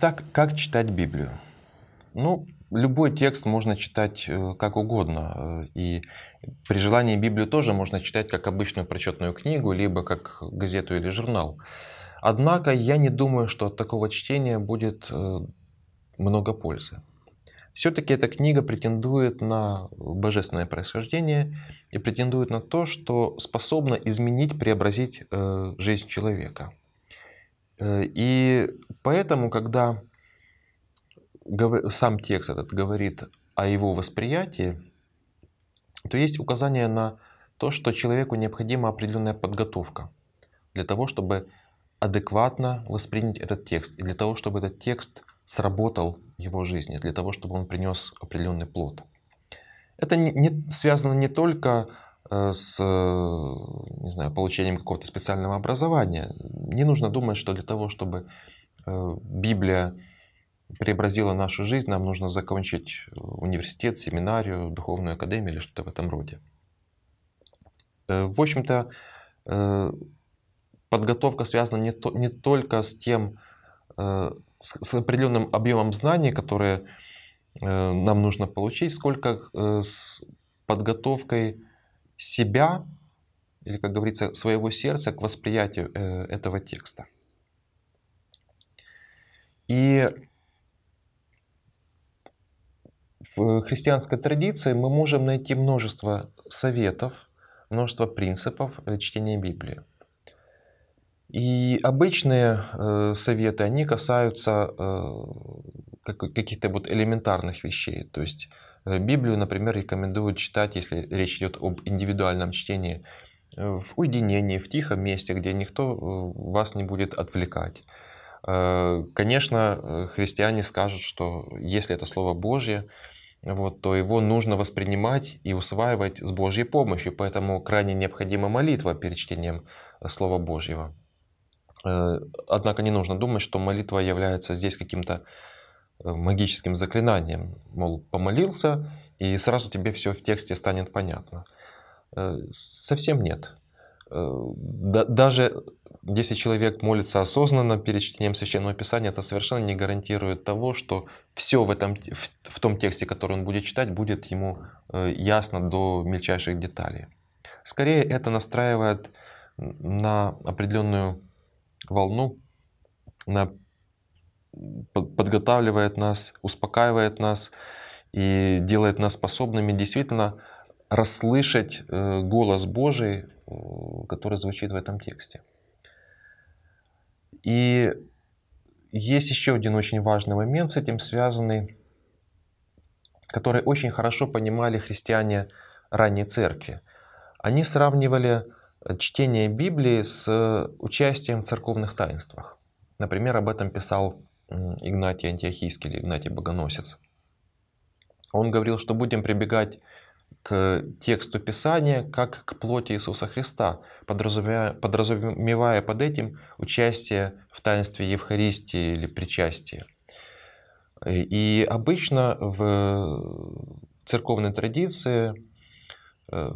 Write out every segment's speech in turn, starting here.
Итак, как читать Библию? Ну, любой текст можно читать э, как угодно. Э, и при желании Библию тоже можно читать как обычную прочетную книгу, либо как газету или журнал. Однако я не думаю, что от такого чтения будет э, много пользы. Все-таки эта книга претендует на божественное происхождение и претендует на то, что способна изменить, преобразить жизнь человека. Э, и поэтому, когда сам текст этот говорит о его восприятии, то есть указание на то, что человеку необходима определенная подготовка для того, чтобы адекватно воспринять этот текст, и для того, чтобы этот текст сработал в его жизни, для того, чтобы он принес определенный плод. Это не, не, связано не только Э, с э, не знаю, получением какого-то специального образования. Не нужно думать, что для того, чтобы э, Библия преобразила нашу жизнь, нам нужно закончить университет, семинарию, духовную академию или что-то в этом роде. В общем-то, подготовка связана не, то, не только с тем, с, с определенным объемом знаний, которые нам нужно получить, сколько с подготовкой себя или, как говорится, своего сердца к восприятию э, этого текста. И в христианской традиции мы можем найти множество советов, множество принципов э, чтения Библии. И обычные э, советы, они касаются э, каких-то вот элементарных вещей. То есть Э, Библию, например, рекомендуют читать, если речь идет об индивидуальном чтении, э, в уединении, в тихом месте, где никто э, вас не будет отвлекать. Конечно, христиане скажут, что если это Слово Божье, вот, то его нужно воспринимать и усваивать с Божьей помощью. Поэтому крайне необходима молитва перед чтением Слова Божьего. Однако не нужно думать, что молитва является здесь каким-то Э, магическим заклинанием. Мол, помолился, и сразу тебе все в тексте станет понятно. Э, совсем нет. Э, даже если человек молится осознанно перед чтением Священного Писания, это совершенно не гарантирует того, что все в, этом, в, в том тексте, который он будет читать, будет ему ясно до мельчайших деталей. Скорее, это настраивает на определенную волну, на подготавливает нас, успокаивает нас и делает нас способными действительно расслышать э, голос Божий, э, который звучит в этом тексте. И есть еще один очень важный момент с этим связанный, который очень хорошо понимали христиане ранней церкви. Они сравнивали э, чтение Библии с участием в церковных таинствах. Например, об этом писал Игнатий Антиохийский или Игнатий Богоносец. Он говорил, что будем прибегать к тексту Писания как к плоти Иисуса Христа, подразумевая, подразумевая под этим участие в таинстве Евхаристии или причастия. И обычно в церковной традиции э,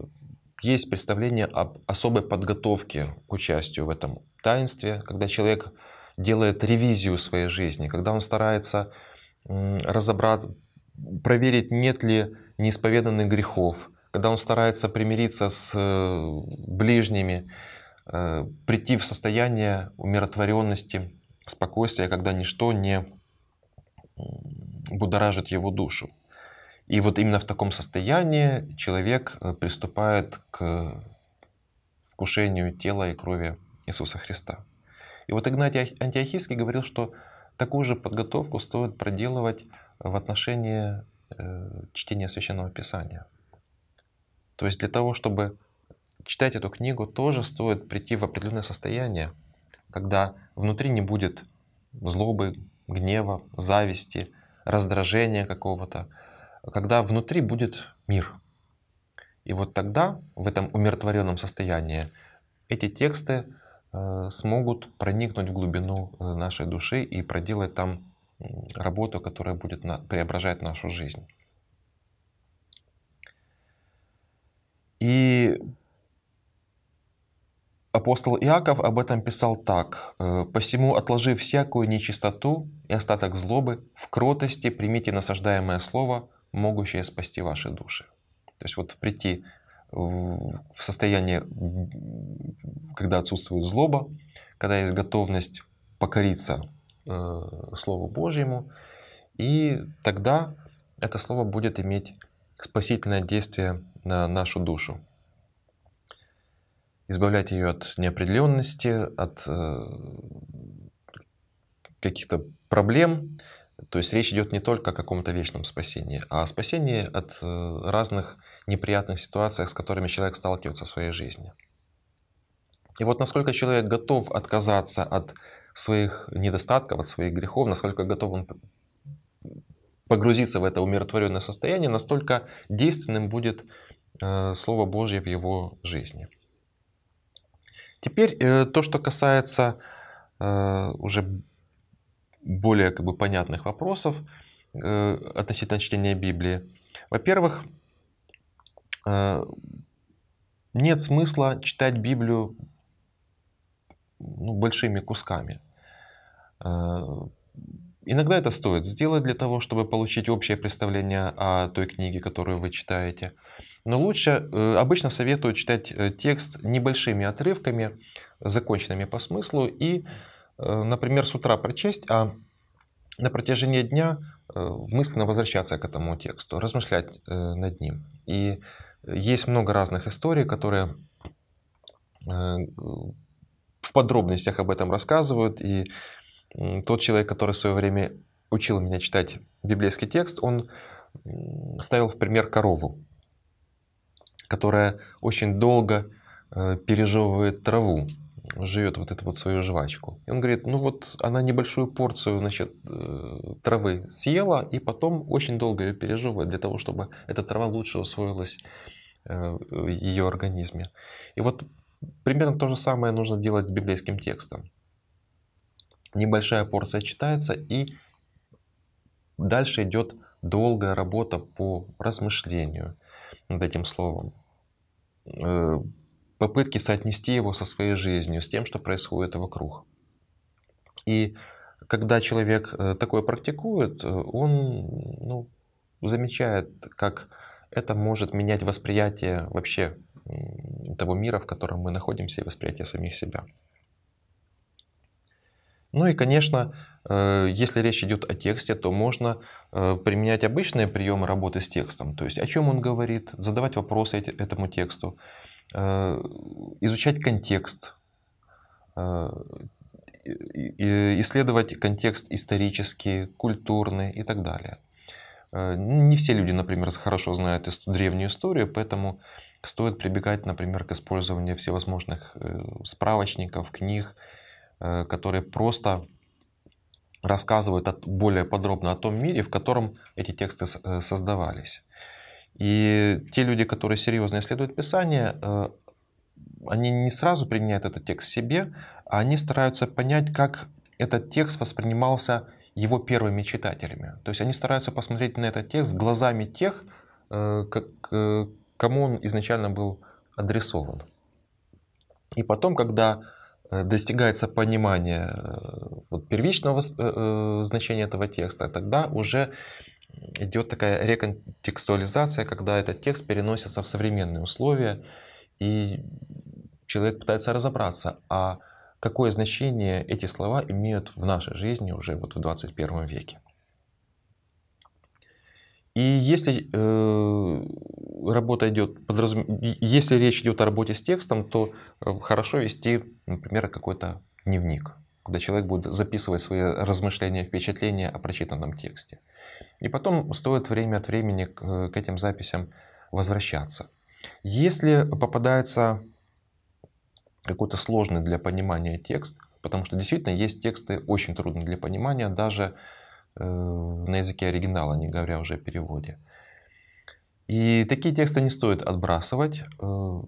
есть представление об особой подготовке к участию в этом таинстве, когда человек делает ревизию своей жизни, когда он старается разобрать, проверить, нет ли неисповеданных грехов, когда он старается примириться с э, ближними, э, прийти в состояние умиротворенности, спокойствия, когда ничто не будоражит его душу. И вот именно в таком состоянии человек э, приступает к вкушению тела и крови Иисуса Христа. И вот Игнатий Антиохийский говорил, что такую же подготовку стоит проделывать в отношении э, чтения Священного Писания. То есть для того, чтобы читать эту книгу, тоже стоит прийти в определенное состояние, когда внутри не будет злобы, гнева, зависти, раздражения какого-то, когда внутри будет мир. И вот тогда, в этом умиротворенном состоянии, эти тексты Э, смогут проникнуть в глубину э, нашей души и проделать там работу, которая будет преображать нашу жизнь. И апостол Иаков об этом писал так. Э, «Посему, отложив всякую нечистоту и остаток злобы, в кротости примите насаждаемое слово, могущее спасти ваши души». То есть вот прийти в состоянии, когда отсутствует злоба, когда есть готовность покориться э, Слову Божьему, и тогда это Слово будет иметь спасительное действие на нашу душу, избавлять ее от неопределенности, от э, каких-то проблем. То есть речь идет не только о каком-то вечном спасении, а о спасении от э, разных неприятных ситуациях, с которыми человек сталкивается в своей жизни. И вот насколько человек готов отказаться от своих недостатков, от своих грехов, насколько готов он погрузиться в это умиротворенное состояние, настолько действенным будет э, Слово Божье в его жизни. Теперь э, то, что касается э, уже более как бы, понятных вопросов относительно чтения Библии. Во-первых, Э, нет смысла читать Библию ну, большими кусками. Э, иногда это стоит сделать для того, чтобы получить общее представление о той книге, которую вы читаете. Но лучше, э, обычно советую читать текст небольшими отрывками, законченными по смыслу, и, например, с утра прочесть, а на протяжении дня мысленно возвращаться к этому тексту, размышлять над ним. И есть много разных историй, которые э, в подробностях об этом рассказывают. И тот человек, который в свое время учил меня читать библейский текст, он ставил в пример корову, которая очень долго э, пережевывает траву, живет вот эту вот свою жвачку. И он говорит, ну вот она небольшую порцию значит, э, травы съела, и потом очень долго ее пережевывает для того, чтобы эта трава лучше усвоилась Э, ее организме. И вот примерно то же самое нужно делать с библейским текстом. Небольшая порция читается, и дальше идет долгая работа по размышлению над этим словом. Э, попытки соотнести его со своей жизнью, с тем, что происходит вокруг. И когда человек э, такое практикует, он ну, замечает, как это может менять восприятие вообще того мира, в котором мы находимся, и восприятие самих себя. Ну и, конечно, э, если речь идет о тексте, то можно э, применять обычные приемы работы с текстом, то есть о чем он говорит, задавать вопросы этому тексту, э, изучать контекст, исследовать контекст исторический, культурный и так далее. Э, не все люди, например, хорошо знают древнюю историю, поэтому стоит прибегать, например, к использованию всевозможных э, справочников, книг, э, которые просто рассказывают более подробно о том мире, в котором эти тексты создавались. И те люди, которые серьезно исследуют Писание, они не сразу принимают этот текст себе, а они стараются понять, как этот текст воспринимался его первыми читателями. То есть они стараются посмотреть на этот текст глазами тех, как, э, кому он изначально был адресован. И потом, когда э, достигается понимание э, вот, первичного значения этого текста, тогда уже идет такая реконтекстуализация, когда этот текст переносится в современные условия, и человек пытается разобраться, а какое значение эти слова имеют в нашей жизни уже вот в 21 веке. И если э, работа идет, подразум... если речь идет о работе с текстом, то э, хорошо вести, например, какой-то дневник, куда человек будет записывать свои размышления, впечатления о прочитанном тексте. И потом стоит время от времени к, э, к этим записям возвращаться. Если попадается какой-то сложный для понимания текст, потому что действительно есть тексты очень трудные для понимания, даже э, на языке оригинала, не говоря уже о переводе. И такие тексты не стоит отбрасывать, э,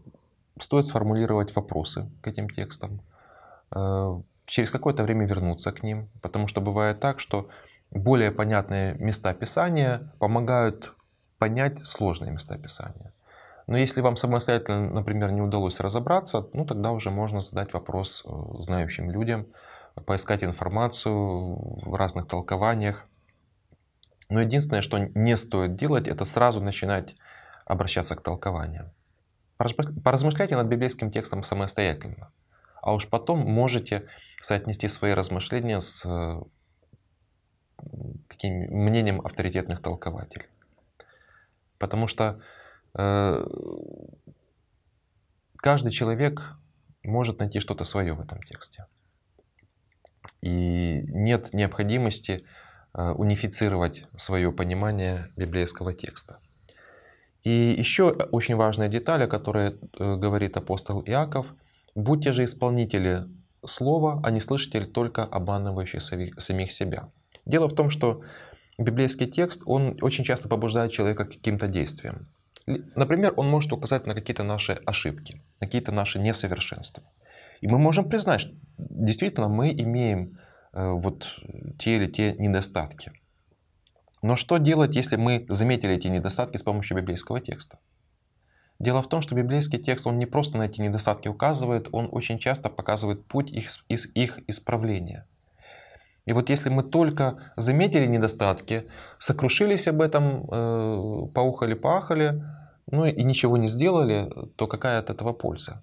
стоит сформулировать вопросы к этим текстам, э, через какое-то время вернуться к ним, потому что бывает так, что более понятные места писания помогают понять сложные места писания. Но если вам самостоятельно, например, не удалось разобраться, ну тогда уже можно задать вопрос э, знающим людям, поискать информацию в разных толкованиях. Но единственное, что не стоит делать, это сразу начинать обращаться к толкованиям. Поразмышляйте над библейским текстом самостоятельно, а уж потом можете соотнести свои размышления с э, каким мнением авторитетных толкователей. Потому что Э, каждый человек может найти что-то свое в этом тексте. И нет необходимости э, унифицировать свое понимание библейского текста. И еще э, очень важная деталь, о которой говорит апостол Иаков, «Будьте же исполнители слова, а не слышатели только обманывающие самих себя». Дело в том, что библейский текст, он очень часто побуждает человека к каким-то действиям. Например, он может указать на какие-то наши ошибки, на какие-то наши несовершенства. И мы можем признать, что действительно мы имеем э, вот те или те недостатки. Но что делать, если мы заметили эти недостатки с помощью библейского текста? Дело в том, что библейский текст, он не просто на эти недостатки указывает, он очень часто показывает путь их, их исправления – и вот если мы только заметили недостатки, сокрушились об этом, э, поухали-пахали, ну и ничего не сделали, то какая от этого польза?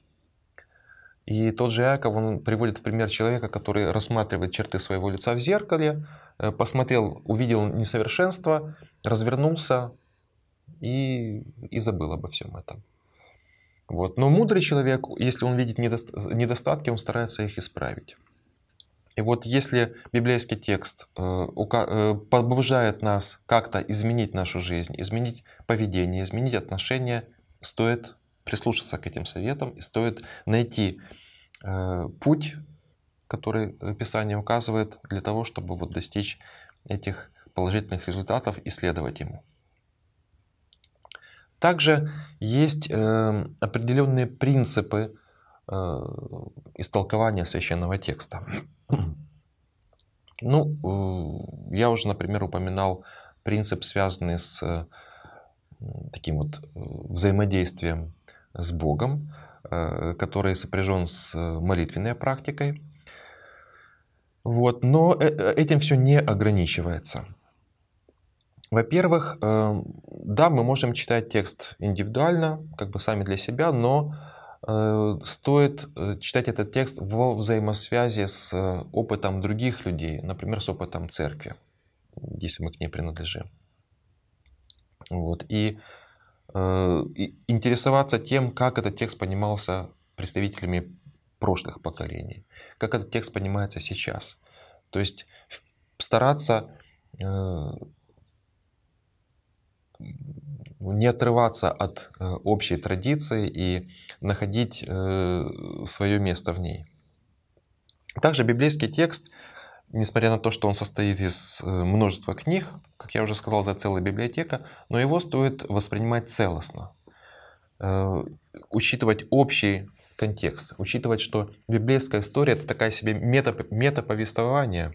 И тот же Иаков, он приводит в пример человека, который рассматривает черты своего лица в зеркале, э, посмотрел, увидел несовершенство, развернулся и, и забыл обо всем этом. Вот. Но мудрый человек, если он видит недостатки, он старается их исправить. И вот если библейский текст э, э, побуждает нас как-то изменить нашу жизнь, изменить поведение, изменить отношения, стоит прислушаться к этим советам и стоит найти э, путь, который Писание указывает для того, чтобы вот достичь этих положительных результатов и следовать ему. Также есть определенные принципы истолкования священного текста. Ну, э, я уже, например, упоминал принцип, связанный с э, таким вот э, взаимодействием с Богом, который сопряжен с молитвенной практикой. Вот. Но этим все не ограничивается. Во-первых, да, мы можем читать текст индивидуально, как бы сами для себя, но Э, стоит э, читать этот текст во взаимосвязи с э, опытом других людей, например, с опытом церкви, если мы к ней принадлежим. Вот. И, и интересоваться тем, как этот текст понимался представителями прошлых поколений, как этот текст понимается сейчас. То есть стараться не отрываться от э, общей традиции и находить э, свое место в ней. Также библейский текст, несмотря на то, что он состоит из э, множества книг, как я уже сказал, это целая библиотека, но его стоит воспринимать целостно, учитывать общий контекст, учитывать, что библейская история — это такая себе мета, метаповествование,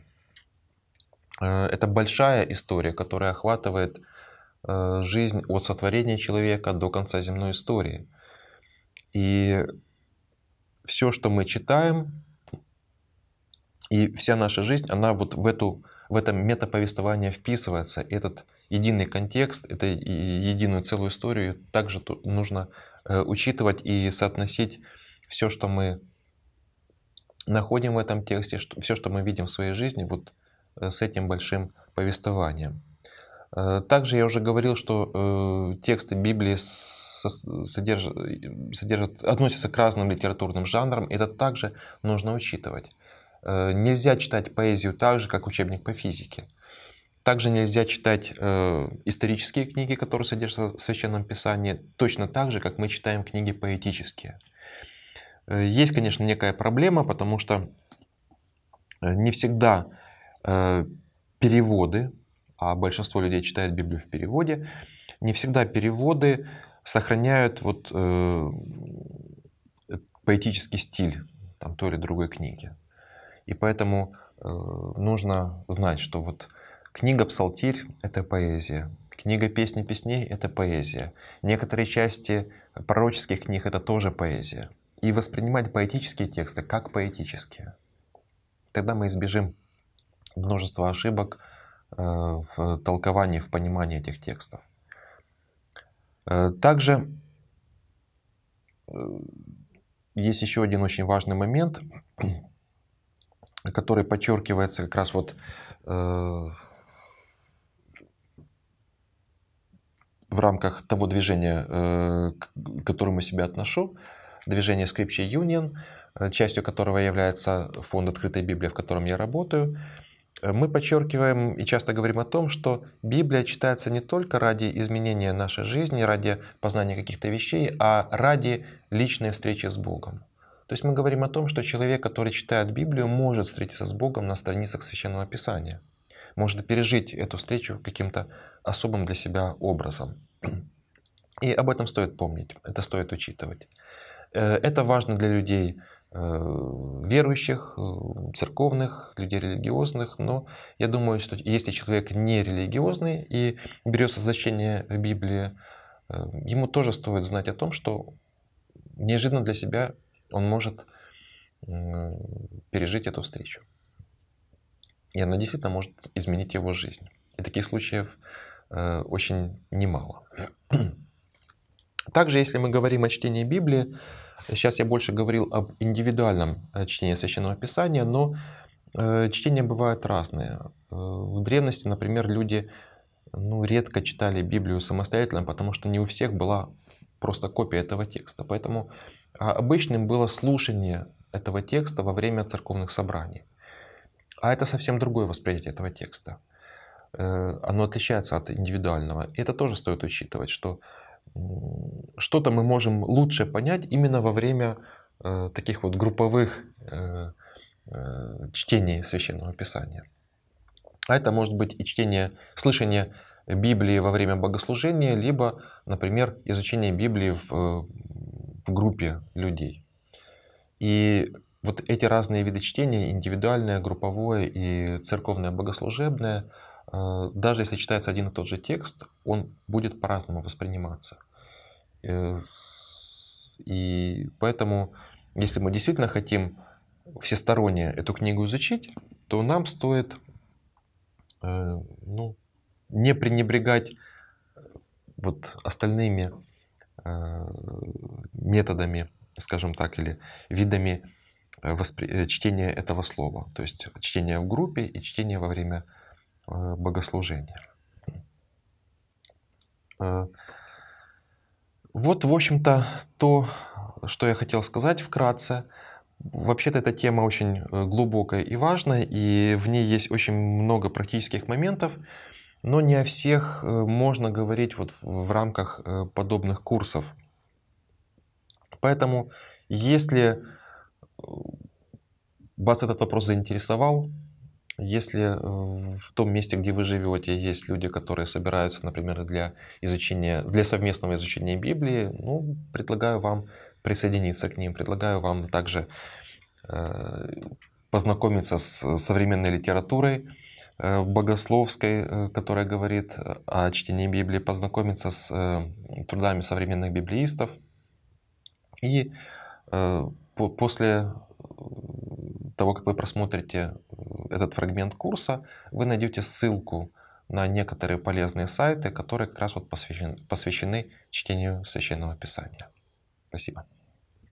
это большая история, которая охватывает Э, жизнь от сотворения человека до конца земной истории. И все, что мы читаем, и вся наша жизнь, она вот в, эту, в это метаповествование вписывается. Этот единый контекст, это единую целую историю также нужно э, учитывать и соотносить все, что мы находим в этом тексте, все, что мы видим в своей жизни, вот э, с этим большим повествованием. Э, также я уже говорил, что э, тексты Библии содержат, содержат, относятся к разным литературным жанрам. Это также нужно учитывать. Э, нельзя читать поэзию так же, как учебник по физике. Также нельзя читать э, исторические книги, которые содержатся в Священном Писании, точно так же, как мы читаем книги поэтические. Есть, конечно, некая проблема, потому что не всегда э, переводы а большинство людей читает Библию в переводе, не всегда переводы сохраняют вот э, поэтический стиль там, той или другой книги. И поэтому э, нужно знать, что вот книга «Псалтирь» — это поэзия, книга «Песни песней» — это поэзия, некоторые части пророческих книг — это тоже поэзия. И воспринимать поэтические тексты как поэтические. Тогда мы избежим множества ошибок, Э, в толковании, в понимании этих текстов. Э, также э, есть еще один очень важный момент, который подчеркивается как раз вот в рамках того движения, к которому я себя отношу, движение Scripture Union, частью которого является фонд «Открытая Библия», в котором я работаю – мы подчеркиваем и часто говорим о том, что Библия читается не только ради изменения нашей жизни, ради познания каких-то вещей, а ради личной встречи с Богом. То есть мы говорим о том, что человек, который читает Библию, может встретиться с Богом на страницах Священного Писания, может пережить эту встречу каким-то особым для себя образом. И об этом стоит помнить, это стоит учитывать. Э, это важно для людей, Э, верующих, э, церковных, людей религиозных, но я думаю, что если человек не религиозный и берется за чтение Библии, э, ему тоже стоит знать о том, что неожиданно для себя он может пережить эту встречу. И она действительно может изменить его жизнь. И таких случаев очень немало. Также, если мы говорим о чтении Библии, Сейчас я больше говорил об индивидуальном э, чтении Священного Писания, но э, чтения бывают разные. Э, в древности, например, люди ну, редко читали Библию самостоятельно, потому что не у всех была просто копия этого текста. Поэтому а, обычным было слушание этого текста во время церковных собраний. А это совсем другое восприятие этого текста. Оно отличается от индивидуального. И это тоже стоит учитывать, что что-то мы можем лучше понять именно во время э, таких вот групповых э, э, чтений священного писания. А это может быть и чтение, слышание Библии во время богослужения, либо, например, изучение Библии в, э, в группе людей. И вот эти разные виды чтения, индивидуальное, групповое и церковное богослужебное, э, даже если читается один и тот же текст, он будет по-разному восприниматься. Э, и поэтому, если мы действительно хотим всесторонне эту книгу изучить, то нам стоит э, ну, не пренебрегать э, вот остальными методами, скажем так, или видами воспри... чтения этого слова, то есть чтение в группе и чтение во время богослужения. Вот, в общем-то, то, что я хотел сказать вкратце. Вообще-то эта тема очень э, глубокая и важная, и в ней есть очень много практических моментов, но не о всех э, можно говорить вот в рамках э, подобных курсов. Поэтому, если вас этот вопрос заинтересовал, если э, в том месте, где вы живете, есть люди, которые собираются, например, для изучения, для совместного изучения Библии, ну, предлагаю вам присоединиться к ним, предлагаю вам также э, познакомиться с э, современной литературой богословской, которая говорит о чтении Библии, познакомиться с трудами современных библеистов. И после того, как вы просмотрите э, этот фрагмент курса, вы найдете ссылку на некоторые полезные сайты, которые как раз вот посвящены, посвящены чтению священного писания. Спасибо.